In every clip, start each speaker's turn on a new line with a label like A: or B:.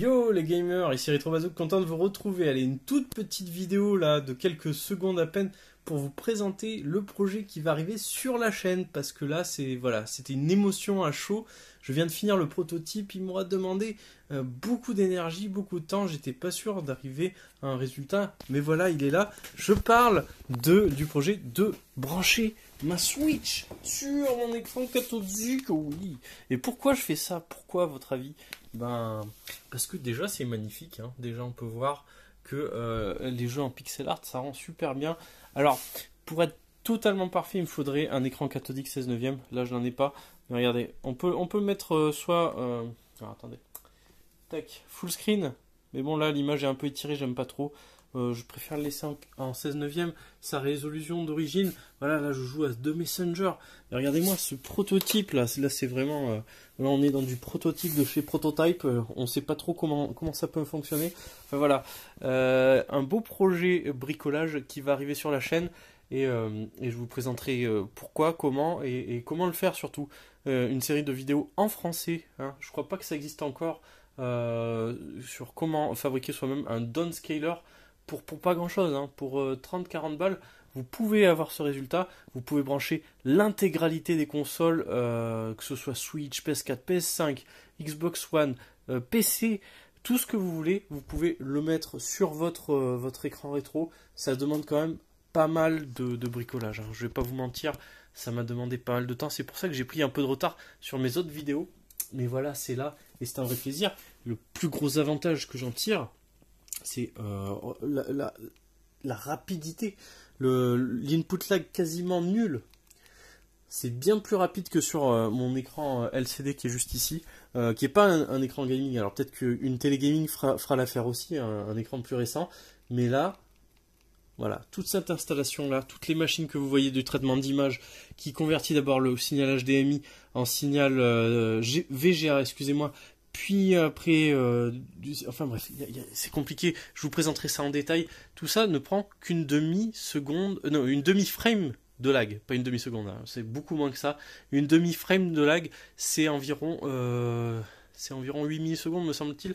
A: Yo les gamers, ici RetroBazook, content de vous retrouver. Allez, une toute petite vidéo là de quelques secondes à peine pour vous présenter le projet qui va arriver sur la chaîne parce que là c'est voilà c'était une émotion à chaud. Je viens de finir le prototype, il m'aura demandé euh, beaucoup d'énergie, beaucoup de temps. J'étais pas sûr d'arriver à un résultat, mais voilà il est là. Je parle de du projet de brancher ma Switch sur mon écran cathodique, oh oui. Et pourquoi je fais ça Pourquoi à votre avis Ben parce que déjà c'est magnifique. Hein. Déjà on peut voir euh, les jeux en pixel art, ça rend super bien. Alors, pour être totalement parfait, il me faudrait un écran cathodique 16 neuvième. Là, je n'en ai pas. Mais regardez, on peut, on peut mettre euh, soit... Euh, attendez. Tac, full screen. Mais bon, là, l'image est un peu étirée, j'aime pas trop. Euh, je préfère le laisser en, 16 neuvième. Sa résolution d'origine, voilà, là je joue à deux Messenger. Regardez-moi ce prototype là, là c'est vraiment... Euh, là on est dans du prototype de chez Prototype, euh, on sait pas trop comment, comment ça peut fonctionner. Enfin voilà, un beau projet bricolage qui va arriver sur la chaîne. Et, je vous présenterai pourquoi, comment et, comment le faire surtout. une série de vidéos en français, hein. je crois pas que ça existe encore, sur comment fabriquer soi-même un downscaler pour, pas grand chose, hein. pour 30-40 euh, balles, vous pouvez avoir ce résultat. Vous pouvez brancher l'intégralité des consoles, euh, que ce soit Switch, PS4, PS5, Xbox One, euh, PC, tout ce que vous voulez. Vous pouvez le mettre sur votre, votre écran rétro. Ça demande quand même pas mal de, bricolage. Je hein. Je vais pas vous mentir, ça m'a demandé pas mal de temps. C'est pour ça que j'ai pris un peu de retard sur mes autres vidéos. Mais voilà, c'est là et c'est un vrai plaisir. Le plus gros avantage que j'en tire, c'est euh, oh, la, rapidité, l'input lag quasiment nul. C'est bien plus rapide que sur euh, mon écran euh, LCD qui est juste ici, qui n'est pas un, écran gaming. Alors peut-être qu'une télé gaming fera, l'affaire aussi, un, écran plus récent. Mais là, voilà, toute cette installation-là, toutes les machines que vous voyez du traitement d'image qui convertit d'abord le signal HDMI en signal VGA, excusez-moi, puis après, euh, enfin bref, c'est compliqué. Je vous présenterai ça en détail. Tout ça ne prend qu'une demi seconde, euh, non, une demi frame de lag, pas une demi seconde. Hein. c'est beaucoup moins que ça. Une demi frame de lag, c'est environ, euh, c'est environ 8 millisecondes me semble-t-il.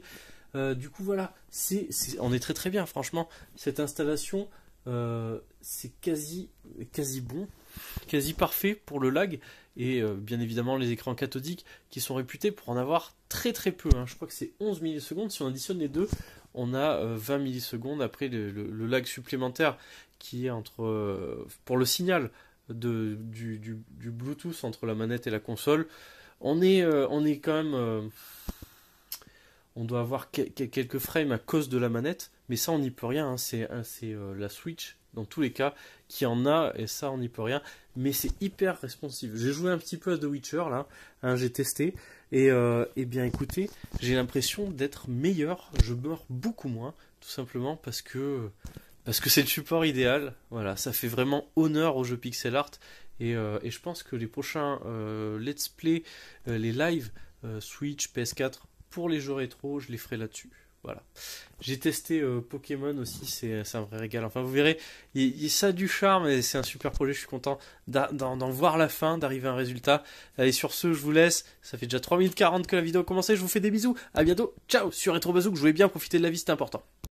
A: du coup voilà, c'est, on est très très bien franchement. Cette installation, c'est quasi bon quasi parfait pour le lag et euh, bien évidemment les écrans cathodiques qui sont réputés pour en avoir très très peu. Hein. Je crois que c'est 11 millisecondes. Si on additionne les deux, on a 20 euh, millisecondes après le, lag supplémentaire qui est entre euh, pour le signal de, du, Bluetooth entre la manette et la console. On est, on est quand même. on doit avoir quelques frames à cause de la manette. Mais ça, on n'y peut rien. Hein. C'est euh, euh, la Switch, dans tous les cas, qui en a, et ça, on n'y peut rien. Mais c'est hyper responsive. J'ai joué un petit peu à The Witcher, là. Hein, j'ai testé. Et euh, eh bien, écoutez, j'ai l'impression d'être meilleur. Je meurs beaucoup moins, tout simplement parce que parce que c'est le support idéal. Voilà, ça fait vraiment honneur au jeu pixel art. Et, je pense que les prochains let's play, les lives Switch, PS4 pour les jeux rétro, je les ferai là-dessus. Voilà. J'ai testé euh, Pokémon aussi, c'est un vrai régal. Enfin, vous verrez, il, ça a du charme et c'est un super projet. Je suis content d'en voir la fin, d'arriver à un résultat. Allez, sur ce, je vous laisse. Ça fait déjà 3040 que la vidéo a commencé. Je vous fais des bisous. À bientôt. Ciao sur RetroBazook. Je bien profitez de la vie, c'est important.